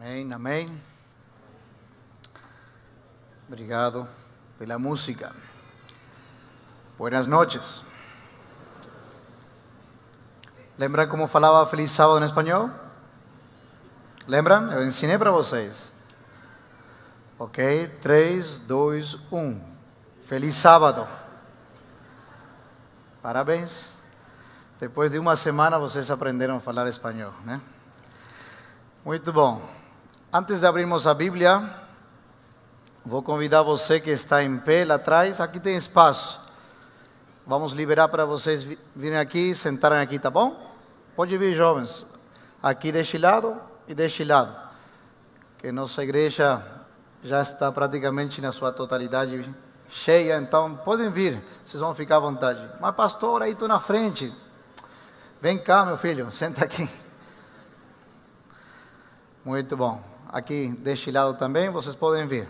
Amém, Amém. Obrigado pela música. Buenas noches. Lembra como falava Feliz Sábado em espanhol? Lembram? Eu ensinei para vocês. Ok? 3, 2, 1. Feliz Sábado. Parabéns. Depois de uma semana vocês aprenderam a falar espanhol, né? Muito bom. Antes de abrirmos a Bíblia, vou convidar você que está em pé lá atrás, aqui tem espaço. Vamos liberar para vocês virem aqui, sentarem aqui, tá bom? Pode vir, jovens, aqui deste lado e deste lado. Que nossa igreja já está praticamente na sua totalidade cheia, então podem vir, vocês vão ficar à vontade. Mas, pastor, aí estou na frente. Vem cá, meu filho, senta aqui. Muito bom aqui deste lado também, vocês podem vir.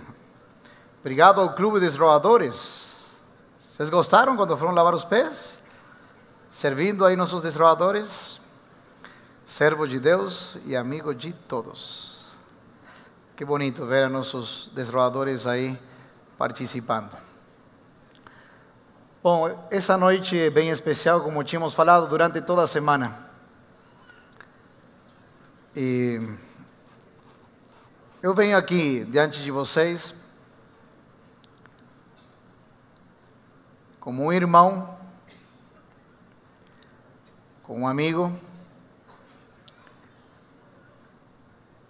Obrigado ao Clube dos Desrovadores. Vocês gostaram quando foram lavar os pés? Servindo aí nossos desrovadores? Servo de Deus e amigo de todos. Que bonito ver nossos desrovadores aí participando. Bom, essa noite é bem especial, como tínhamos falado durante toda a semana. E eu venho aqui diante de vocês como um irmão, como um amigo,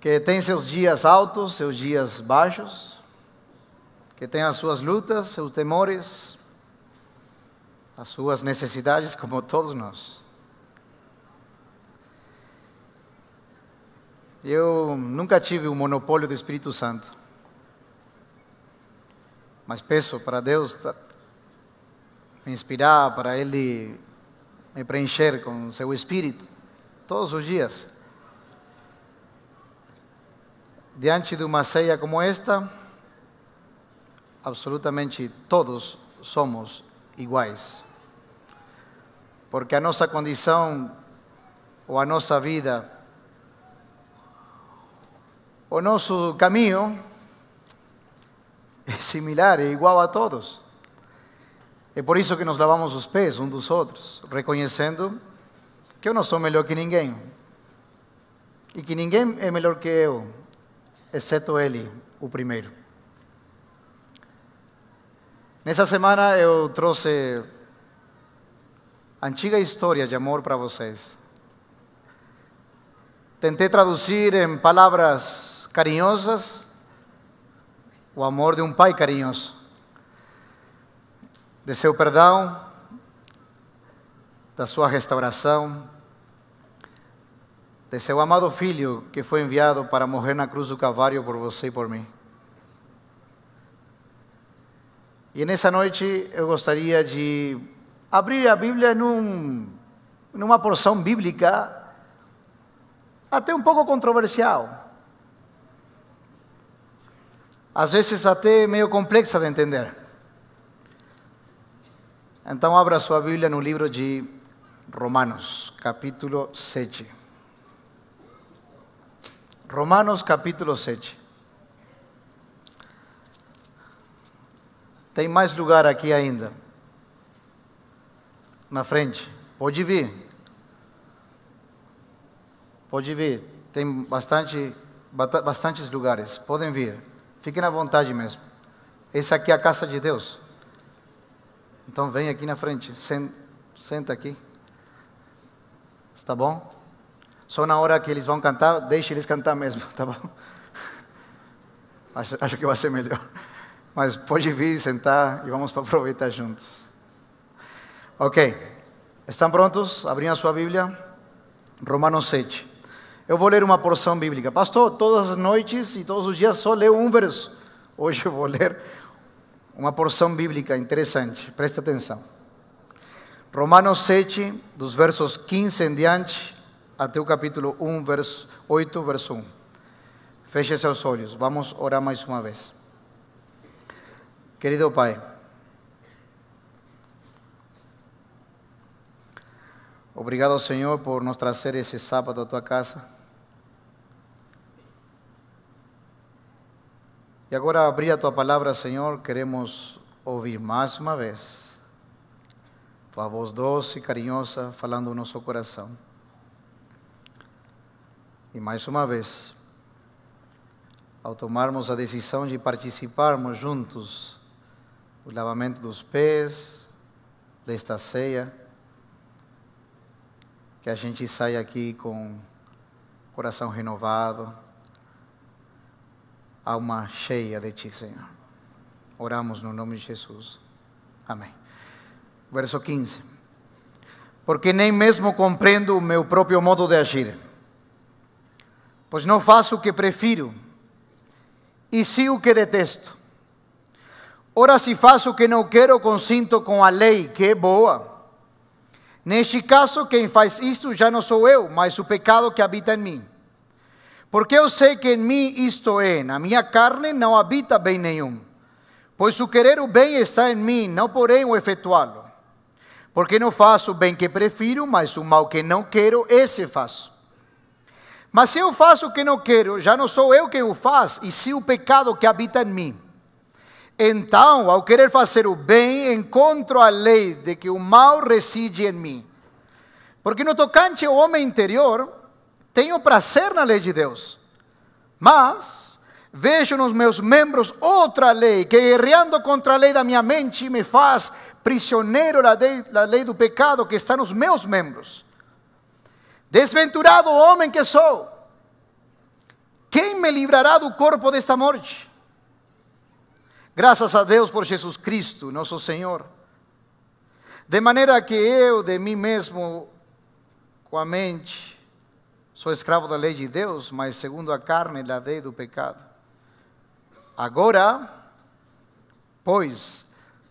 que tem seus dias altos, seus dias baixos, que tem as suas lutas, seus temores, as suas necessidades, como todos nós. Eu nunca tive o monopólio do Espírito Santo. Mas peço para Deus me inspirar, para Ele me preencher com seu Espírito todos os dias. Diante de uma ceia como esta, absolutamente todos somos iguais. Porque a nossa condição ou a nossa vida o nosso caminho é similar, é igual a todos. É por isso que nos lavamos os pés uns dos outros, reconhecendo que eu não sou melhor que ninguém e que ninguém é melhor que eu, exceto Ele, o primeiro. Nessa semana eu trouxe a antiga história de amor para vocês. Tentei traduzir em palavras carinhosas, o amor de um pai carinhoso, de seu perdão, da sua restauração, de seu amado filho que foi enviado para morrer na cruz do Calvário por você e por mim. E nessa noite eu gostaria de abrir a Bíblia num, numa porção bíblica até um pouco controversial às vezes até meio complexa de entender. Então, abra sua Bíblia no livro de Romanos, capítulo 7. Romanos, capítulo 7. Tem mais lugar aqui ainda. Na frente. Pode vir. Pode vir. Tem bastante, bastantes lugares. Podem vir. Fique na vontade mesmo. Esse aqui é a casa de Deus. Então vem aqui na frente, senta aqui. Está bom? Só na hora que eles vão cantar, deixe eles cantar mesmo, tá bom? Acho, acho que vai ser melhor. Mas pode vir sentar e vamos aproveitar juntos. Ok. Estão prontos? Abriam a sua Bíblia. Romanos 7. Eu vou ler uma porção bíblica. Pastor, todas as noites e todos os dias só leio um verso. Hoje eu vou ler uma porção bíblica interessante. Presta atenção. Romanos 7, dos versos 15 em diante, até o capítulo 1, verso 8, verso 1. Feche seus olhos. Vamos orar mais uma vez. Querido Pai, obrigado, Senhor, por nos trazer esse sábado à tua casa. agora ahora a tua palavra, Senhor. queremos ouvir mais uma vez tua voz doce e carinhosa falando no nosso coração. E mais uma vez, ao tomarmos a decisão de participarmos juntos do lavamento dos pés, desta ceia, que a gente saia aqui com o coração renovado alma cheia de ti, Senhor. Oramos no nome de Jesus. Amém. Verso 15. Porque nem mesmo compreendo o meu próprio modo de agir, pois não faço o que prefiro, e sim o que detesto. Ora, se faço o que não quero, consinto com a lei, que é boa. Neste caso, quem faz isto já não sou eu, mas o pecado que habita em mim. Porque eu sei que em mim isto é, na minha carne não habita bem nenhum. Pois o querer o bem está em mim, não porém o efetuá-lo. Porque não faço o bem que prefiro, mas o mal que não quero, esse faço. Mas se eu faço o que não quero, já não sou eu quem o faz, e sim o pecado que habita em mim. Então, ao querer fazer o bem, encontro a lei de que o mal reside em mim. Porque no tocante ao homem interior, tenho prazer na lei de Deus, mas vejo nos meus membros outra lei que, guerreando contra a lei da minha mente, me faz prisioneiro da lei, da lei do pecado que está nos meus membros. Desventurado homem que sou, quem me livrará do corpo desta morte? Graças a Deus por Jesus Cristo, nosso Senhor. De maneira que eu, de mim mesmo, com a mente, Sou escravo da lei de Deus, mas segundo a carne, da lei do pecado. Agora, pois,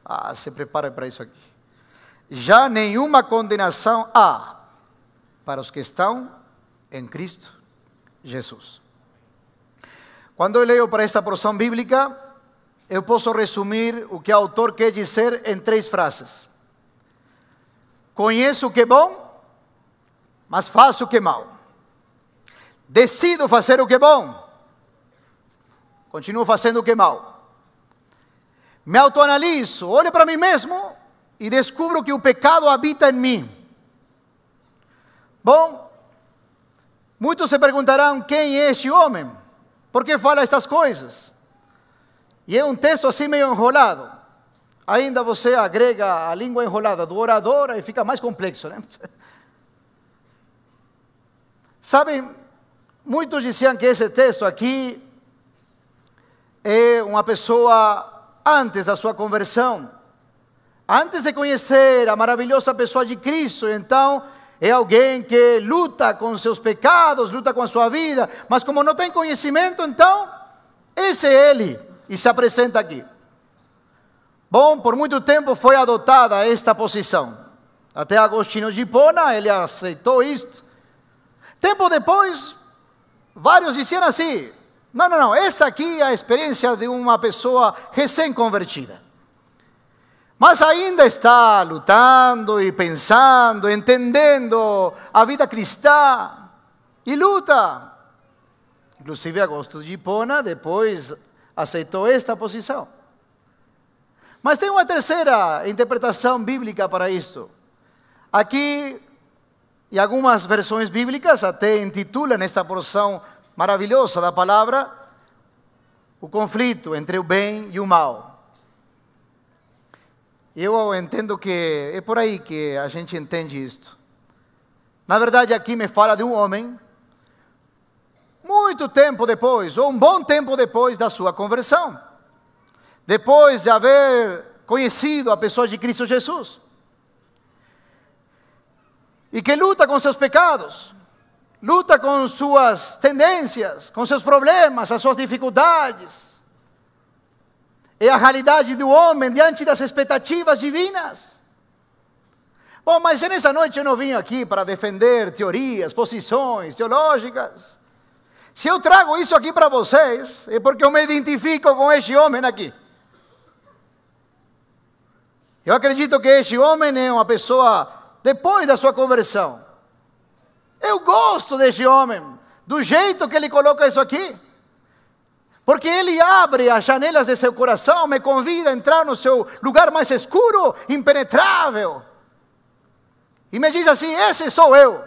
ah, se prepare para isso aqui. Já nenhuma condenação há para os que estão em Cristo Jesus. Quando eu leio para esta porção bíblica, eu posso resumir o que o autor quer dizer em três frases: Conheço o que é bom, mas faço o que é mal decido fazer o que é bom, continuo fazendo o que é mal. Me autoanaliso, olho para mim mesmo e descubro que o pecado habita em mim. Bom, muitos se perguntarão quem é este homem, por que fala estas coisas? E é um texto assim meio enrolado. Ainda você agrega a língua enrolada do orador e fica mais complexo, né? Sabem, Muitos diziam que esse texto aqui é uma pessoa antes da sua conversão, antes de conhecer a maravilhosa pessoa de Cristo, então é alguém que luta com seus pecados, luta com a sua vida, mas como não tem conhecimento, então esse é ele e se apresenta aqui. Bom, por muito tempo foi adotada esta posição. Até Agostinho de Hipona, ele aceitou isto. Tempo depois, Vários disseram assim: não, não, não, essa aqui é a experiência de uma pessoa recém-convertida. Mas ainda está lutando e pensando, entendendo a vida cristã e luta. Inclusive, Agosto de Hipona depois aceitou esta posição. Mas tem uma terceira interpretação bíblica para isto. Aqui e algumas versões bíblicas até intitulam esta porção maravilhosa da palavra o conflito entre o bem e o mal. Eu entendo que é por aí que a gente entende isto. Na verdade, aqui me fala de um homem, muito tempo depois, ou um bom tempo depois da sua conversão, depois de haver conhecido a pessoa de Cristo Jesus e que luta com seus pecados, luta com suas tendências, com seus problemas, as suas dificuldades. É a realidade do homem diante das expectativas divinas. Bom, mas nessa noite eu não vim aqui para defender teorias, posições teológicas. Se eu trago isso aqui para vocês, é porque eu me identifico com este homem aqui. Eu acredito que este homem é uma pessoa depois da sua conversão. Eu gosto deste homem, do jeito que ele coloca isso aqui. Porque ele abre as janelas de seu coração, me convida a entrar no seu lugar mais escuro, impenetrável. E me diz assim: Esse sou eu,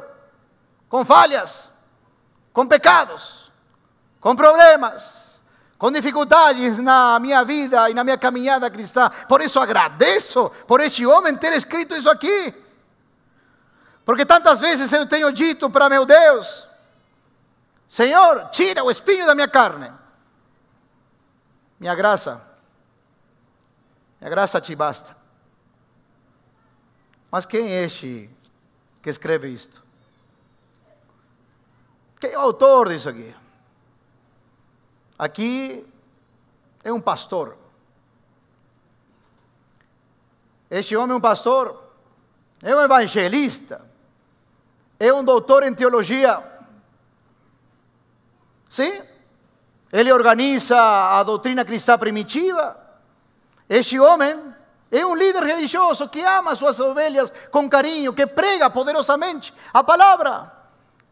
com falhas, com pecados, com problemas, com dificuldades na minha vida e na minha caminhada cristã. Por isso agradeço por este homem ter escrito isso aqui. Porque tantas vezes eu tenho dito para meu Deus: Senhor, tira o espinho da minha carne. Minha graça, minha graça te basta. Mas quem é este que escreve isto? Quem é o autor disso aqui? Aqui é um pastor. Este homem é um pastor, é um evangelista é um doutor em teologia. Sim? Ele organiza a doutrina cristã primitiva. Este homem é um líder religioso que ama suas ovelhas com carinho, que prega poderosamente a palavra.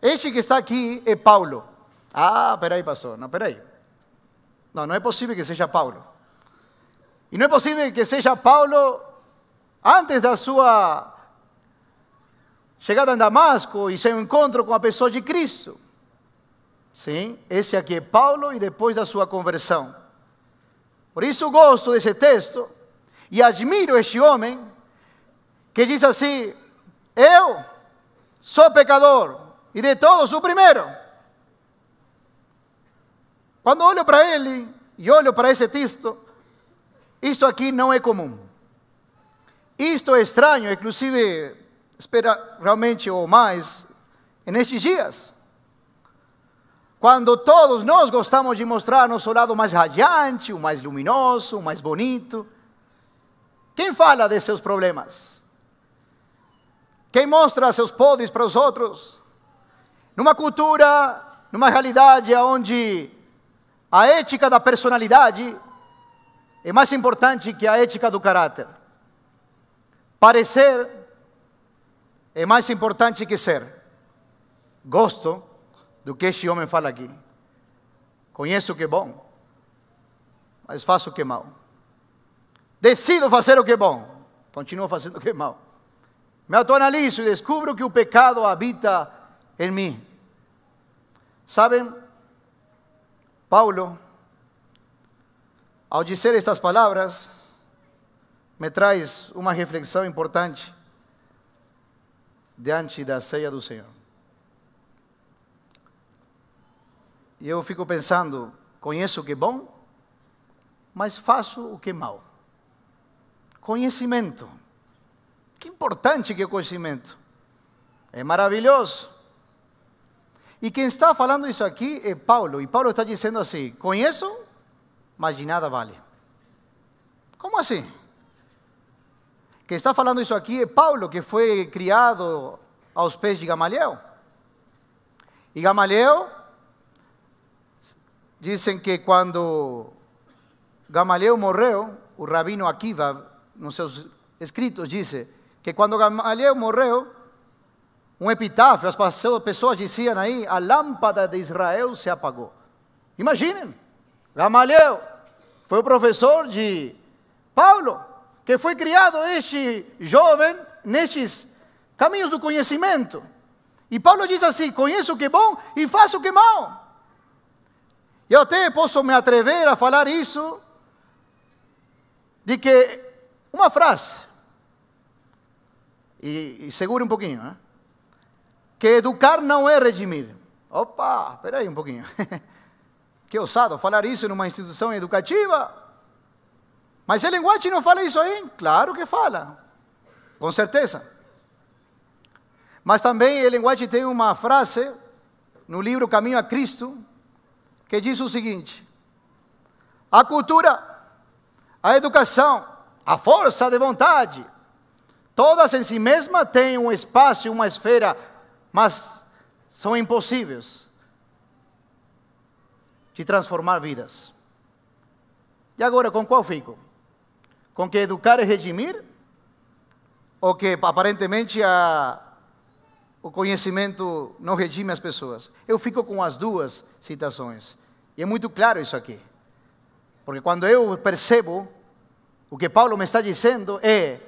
Este que está aqui é Paulo. Ah, peraí, pastor, não, peraí. Não, não é possível que seja Paulo. E não é possível que seja Paulo antes da sua chegada em Damasco e seu encontro com a pessoa de Cristo. Sim, esse aqui é Paulo e depois da sua conversão. Por isso gosto desse texto e admiro este homem que diz assim: Eu sou pecador e de todos o primeiro. Quando olho para ele e olho para esse texto, isto aqui não é comum. Isto é estranho, inclusive realmente ou mais, nestes dias. Quando todos nós gostamos de mostrar nosso lado mais radiante, o mais luminoso, o mais bonito. Quem fala de seus problemas? Quem mostra seus podres para os outros? Numa cultura, numa realidade onde a ética da personalidade é mais importante que a ética do caráter. Parecer é mais importante que ser. Gosto do que este homem fala aqui. Conheço o que é bom, mas faço o que é mal. Decido fazer o que é bom, continuo fazendo o que é mal. Me autoanalizo e descubro que o pecado habita em mim. Sabem, Paulo, ao dizer estas palavras, me traz uma reflexão importante diante da ceia do Senhor. E eu fico pensando, conheço o que é bom, mas faço o que é mal. Conhecimento. Que importante que é o conhecimento. É maravilhoso. E quem está falando isso aqui é Paulo. E Paulo está dizendo assim: conheço, mas de nada vale. Como assim? que está falando isso aqui é Paulo, que foi criado aos pés de Gamaliel. E Gamaliel, dizem que quando Gamaliel morreu, o rabino Akiva, nos seus escritos, diz que quando Gamaliel morreu, um epitáfio, as pessoas diziam aí, a lâmpada de Israel se apagou. Imaginem, Gamaliel foi o professor de Paulo que foi criado este jovem nestes caminhos do conhecimento. E Paulo diz assim: conheço o que é bom e faço o que é mal. Eu até posso me atrever a falar isso, de que uma frase, e, e segure um pouquinho, né? que educar não é redimir. Opa, espera aí um pouquinho. que ousado falar isso numa instituição educativa. Mas o White não fala isso aí? Claro que fala, com certeza. Mas também o White tem uma frase no livro Caminho a Cristo que diz o seguinte: a cultura, a educação, a força de vontade, todas em si mesmas têm um espaço, uma esfera, mas são impossíveis de transformar vidas. E agora, com qual fico? com que educar é redimir? Ou que aparentemente a, o conhecimento não redime as pessoas? Eu fico com as duas citações. E é muito claro isso aqui. Porque quando eu percebo o que Paulo me está dizendo é: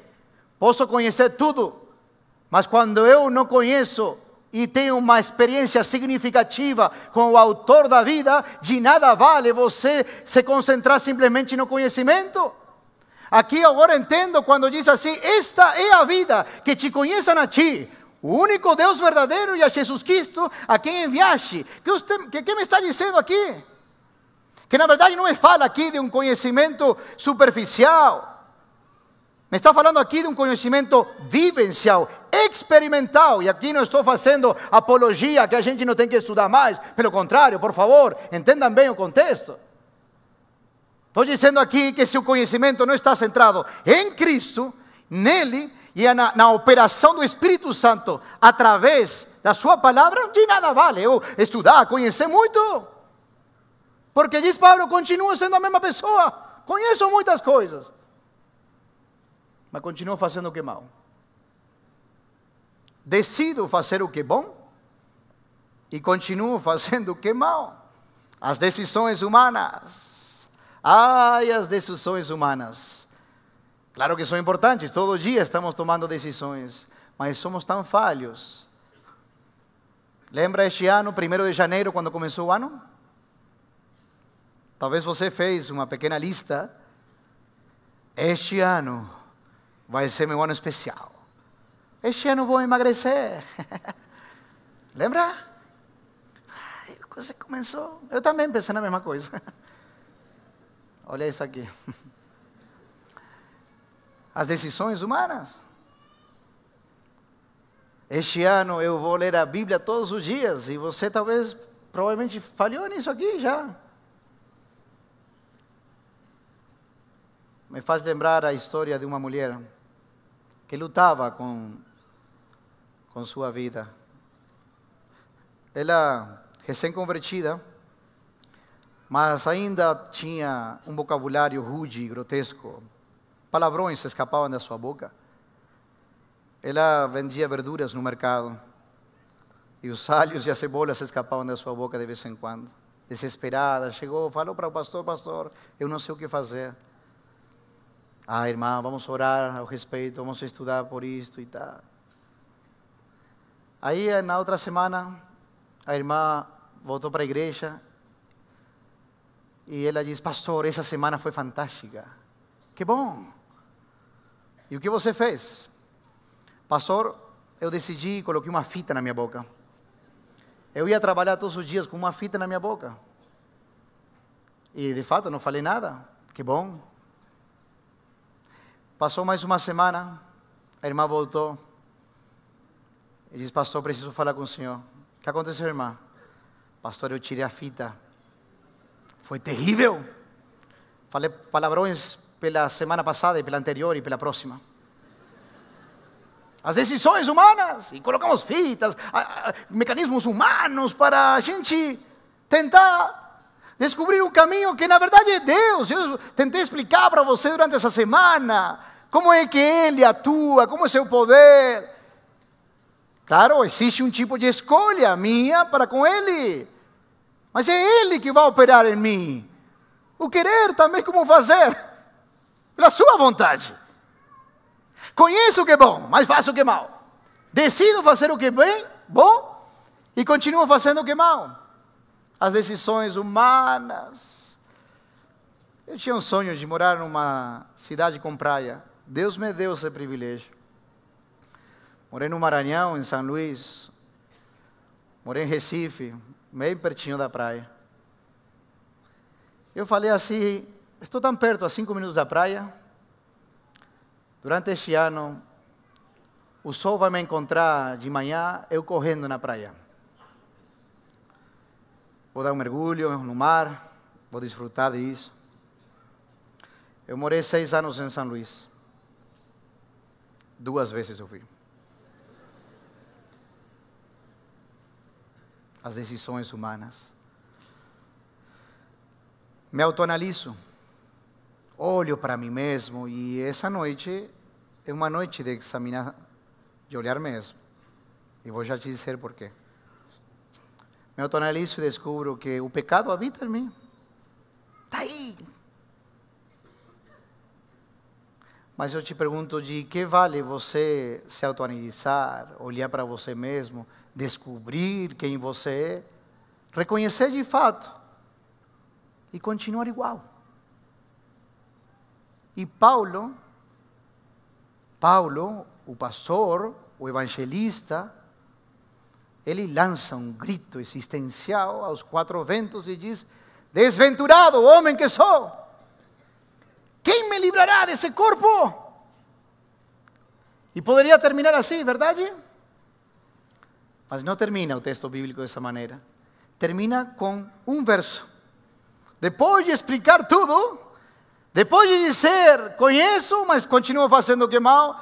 posso conhecer tudo, mas quando eu não conheço e tenho uma experiência significativa com o autor da vida, de nada vale você se concentrar simplesmente no conhecimento. Aqui agora entendo quando diz assim: Esta é a vida, que te conheçam a ti, o único Deus verdadeiro e a Jesus Cristo, a quem enviaste. Que, usted, que, que me está dizendo aqui? Que na verdade não me fala aqui de um conhecimento superficial. Me está falando aqui de um conhecimento vivencial, experimental. E aqui não estou fazendo apologia que a gente não tem que estudar mais. Pelo contrário, por favor, entendam bem o contexto. Estou dizendo aqui que se o conhecimento não está centrado em Cristo, nele e na, na, operação do Espírito Santo através da sua palavra, de nada vale eu estudar, conhecer muito. Porque diz Paulo, continuo sendo a mesma pessoa, conheço muitas coisas, mas continuo fazendo o que é mal. Decido fazer o que é bom e continuo fazendo o que é mal. As decisões humanas Ai, as decisões humanas. Claro que são importantes, todo dia estamos tomando decisões, mas somos tão falhos. Lembra este ano, primeiro de janeiro, quando começou o ano? Talvez você fez uma pequena lista. Este ano vai ser meu ano especial. Este ano vou emagrecer. Lembra? Você começou. Eu também pensei na mesma coisa. Olha isso aqui. As decisões humanas. Este ano eu vou ler a Bíblia todos os dias e você talvez, provavelmente, falhou nisso aqui já. Me faz lembrar a história de uma mulher que lutava com, com sua vida. Ela, recém-convertida, mas ainda tinha um vocabulário rude e grotesco. Palavrões escapavam da sua boca. Ela vendia verduras no mercado e os alhos e as cebolas escapavam da sua boca de vez em quando. Desesperada, chegou, falou para o pastor: Pastor, eu não sei o que fazer. Ah, irmã, vamos orar ao respeito, vamos estudar por isto e tal. Aí, na outra semana, a irmã voltou para a igreja e ela diz: Pastor, essa semana foi fantástica. Que bom! E o que você fez? Pastor, eu decidi, coloquei uma fita na minha boca. Eu ia trabalhar todos os dias com uma fita na minha boca. E de fato, não falei nada. Que bom. Passou mais uma semana, a irmã voltou. E disse: Pastor, preciso falar com o senhor. O que aconteceu, irmã? Pastor, eu tirei a fita foi terrível. Falei palavrões pela semana passada e pela anterior e pela próxima. As decisões humanas, e colocamos fitas, mecanismos humanos para a gente tentar descobrir um caminho que na verdade é Deus. Eu tentei explicar para você durante essa semana como é que Ele atua, como é seu poder. Claro, existe um tipo de escolha minha para com Ele. Mas é Ele que vai operar em mim. O querer também como fazer, pela sua vontade. Conheço o que é bom, mas faço o que é mal. Decido fazer o que é bem, bom e continuo fazendo o que é mal. As decisões humanas. Eu tinha um sonho de morar numa cidade com praia. Deus me deu esse privilégio. Morei no Maranhão, em São Luís. Morei em Recife, bem pertinho da praia. Eu falei assim: estou tão perto, a cinco minutos da praia. Durante este ano, o sol vai me encontrar de manhã, eu correndo na praia. Vou dar um mergulho no mar, vou desfrutar disso. Eu morei seis anos em São Luís. Duas vezes eu fui. as decisões humanas. Me autoanaliso, olho para mim mesmo e essa noite é uma noite de examinar, de olhar mesmo. E vou já te dizer porquê. Me autoanaliso e descubro que o pecado habita em mim. Está aí. Mas eu te pergunto de que vale você se autoanalisar, olhar para você mesmo descobrir quem você é, reconhecer de fato e continuar igual. E Paulo, Paulo, o pastor, o evangelista, ele lança um grito existencial aos quatro ventos e diz: Desventurado homem que sou, quem me livrará desse corpo? E poderia terminar assim, verdade? Mas não termina o texto bíblico dessa maneira. Termina com um verso. Depois de explicar tudo, depois de dizer, conheço, mas continuo fazendo o que é mal,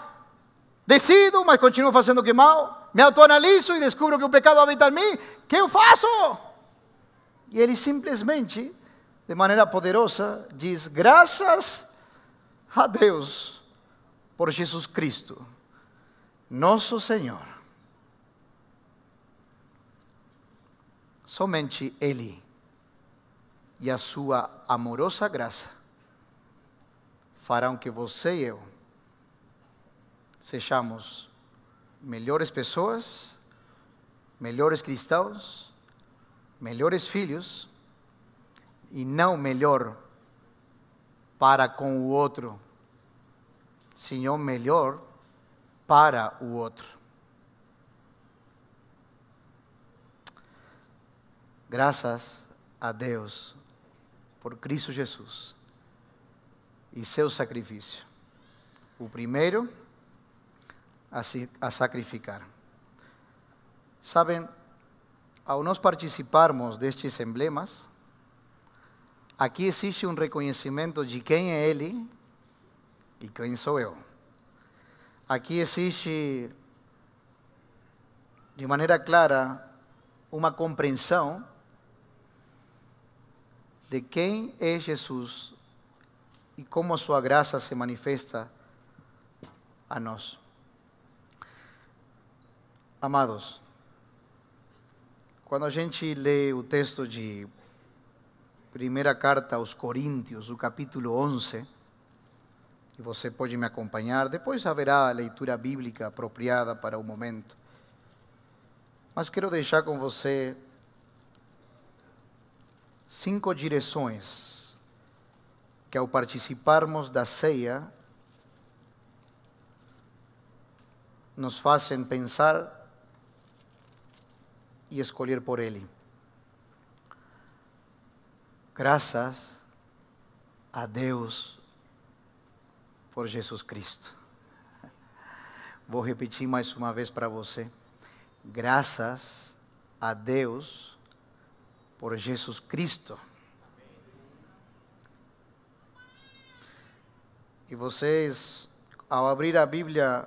decido, mas continuo fazendo o que é mal, me autoanaliso e descubro que o pecado habita em mim, O que eu faço? E ele simplesmente, de maneira poderosa, diz: graças a Deus por Jesus Cristo, nosso Senhor Somente Ele e a sua amorosa graça farão que você e eu sejamos melhores pessoas, melhores cristãos, melhores filhos e não melhor para com o outro, senão melhor para o outro. Graças a Deus por Cristo Jesus e seu sacrifício. O primeiro a, se, a sacrificar. Sabem, ao nós participarmos destes emblemas, aqui existe um reconhecimento de quem é Ele e quem sou eu. Aqui existe, de maneira clara, uma compreensão de quem é Jesus e como a sua graça se manifesta a nós. Amados, quando a gente lê o texto de primeira carta aos Coríntios, o capítulo 11, e você pode me acompanhar, depois haverá a leitura bíblica apropriada para o momento. Mas quero deixar com você cinco direções que, ao participarmos da ceia, nos fazem pensar e escolher por Ele. Graças a Deus por Jesus Cristo. Vou repetir mais uma vez para você. Graças a Deus por Jesus Cristo. E vocês, ao abrir a Bíblia,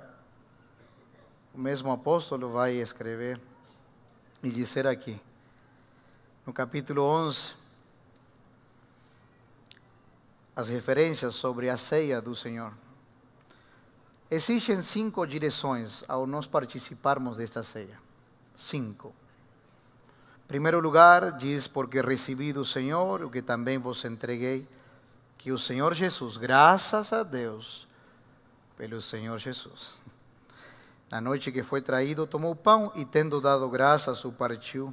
o mesmo apóstolo vai escrever e dizer aqui, no capítulo 11, as referências sobre a ceia do Senhor. Existem cinco direções ao nós participarmos desta ceia. Cinco primeiro lugar, diz: Porque recebi do Senhor o que também vos entreguei, que o Senhor Jesus, graças a Deus, pelo Senhor Jesus. Na noite que foi traído, tomou o pão e, tendo dado graças, o partiu.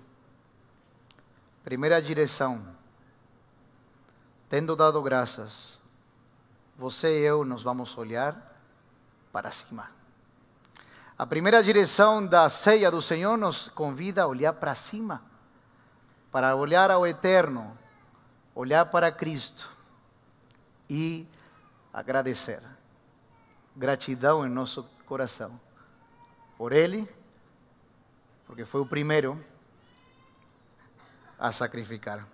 Primeira direção: tendo dado graças, você e eu nos vamos olhar para cima. A primeira direção da ceia do Senhor nos convida a olhar para cima para olhar ao eterno, olhar para Cristo e agradecer. Gratidão em nosso coração por Ele, porque foi o primeiro a sacrificar.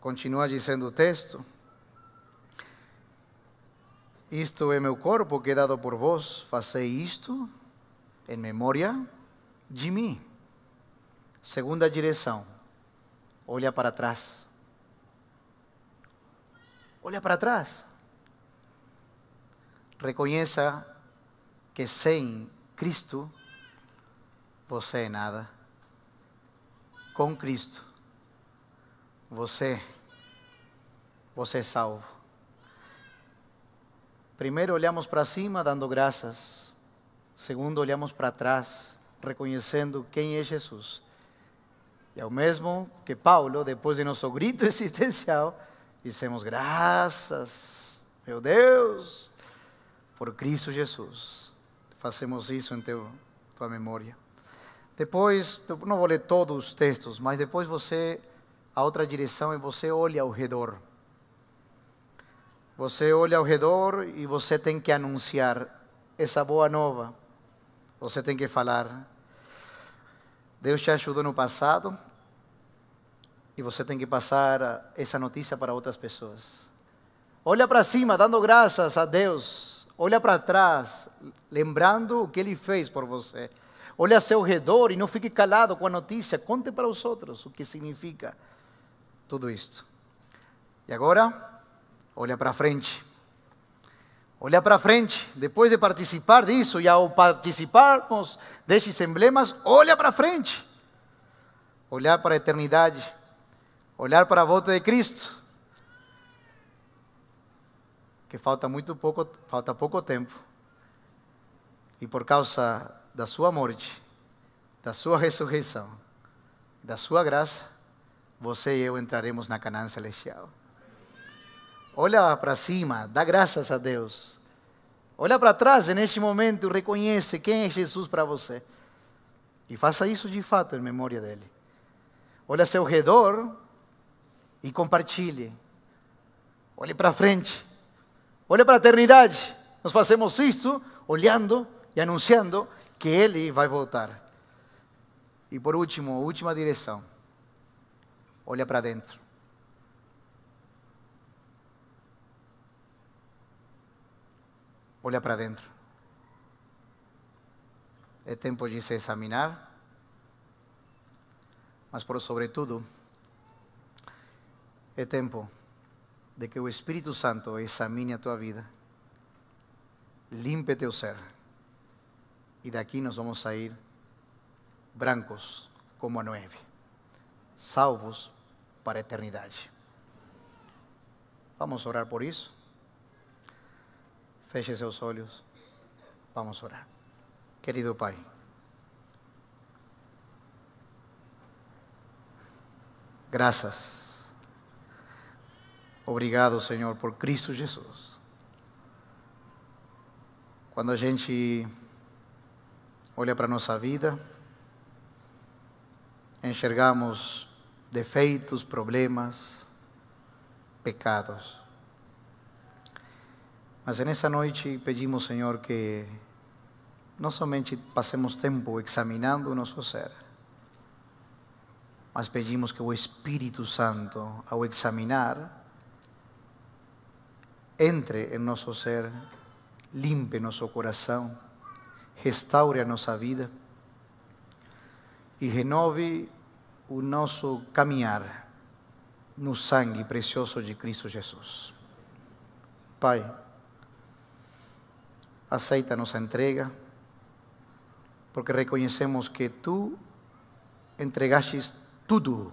Continua dizendo o texto: Isto é meu corpo que é dado por vós, fazei isto em memória de mim. Segunda direção, olha para trás. Olha para trás. Reconheça que sem Cristo você é nada. Com Cristo você você é salvo. Primeiro olhamos para cima dando graças. Segundo olhamos para trás reconhecendo quem é Jesus é o mesmo que Paulo, depois de nosso grito existencial, dissemos: graças, meu Deus, por Cristo Jesus. Fazemos isso em teu, tua memória. Depois, eu não vou ler todos os textos, mas depois você, a outra direção e é você olha ao redor. Você olha ao redor e você tem que anunciar essa boa nova. Você tem que falar. Deus te ajudou no passado, e você tem que passar essa notícia para outras pessoas. Olha para cima, dando graças a Deus. Olha para trás, lembrando o que Ele fez por você. Olha a seu redor e não fique calado com a notícia. Conte para os outros o que significa tudo isto. E agora, olha para frente. Olha para frente. Depois de participar disso, e ao participarmos destes emblemas, olha para frente. Olhar para a eternidade olhar para a volta de Cristo. Que falta muito pouco, falta pouco tempo. E por causa da sua morte, da sua ressurreição, da sua graça, você e eu entraremos na Canaã celestial. Olha para cima, dá graças a Deus. Olha para trás neste momento e reconhece quem é Jesus para você. E faça isso de fato em memória dele. Olha ao seu redor e compartilhe. Olhe para frente, olhe para a eternidade. Nós fazemos isto olhando e anunciando que Ele vai voltar. E por último, última direção: olha para dentro. Olha para dentro. É tempo de se examinar, mas, por sobretudo, é tempo de que o Espírito Santo examine a tua vida, limpe teu ser, e daqui nós vamos sair brancos como a neve, salvos para a eternidade. Vamos orar por isso? Feche seus olhos. Vamos orar. Querido Pai, graças Obrigado, Senhor, por Cristo Jesus. Quando a gente olha para a nossa vida, enxergamos defeitos, problemas, pecados. Mas nessa noite pedimos, Senhor, que não somente passemos tempo examinando o nosso ser, mas pedimos que o Espírito Santo, ao examinar, entre em nosso ser, limpe nosso coração, restaure a nossa vida e renove o nosso caminhar no sangue precioso de Cristo Jesus. Pai, aceita nossa entrega, porque reconhecemos que tu entregaste tudo.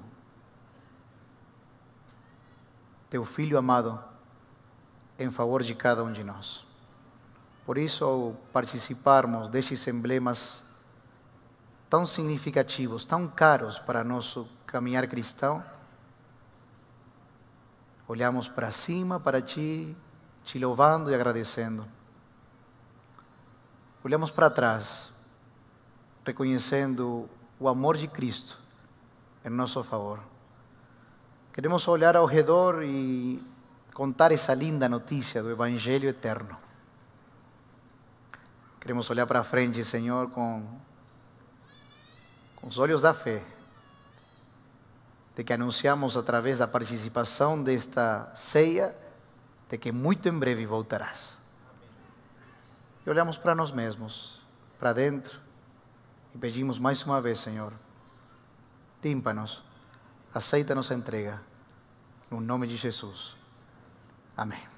Teu filho amado em favor de cada um de nós. Por isso, ao participarmos destes emblemas tão significativos, tão caros para nosso caminhar cristão, olhamos para cima, para ti, te louvando e agradecendo. Olhamos para trás, reconhecendo o amor de Cristo em nosso favor. Queremos olhar ao redor e contar essa linda notícia do Evangelho eterno. Queremos olhar para frente, Senhor, com, com os olhos da fé, de que anunciamos através da participação desta ceia, de que muito em breve voltarás. E olhamos para nós mesmos, para dentro, e pedimos mais uma vez, Senhor, limpa-nos, aceita nos a entrega, no nome de Jesus. Amém.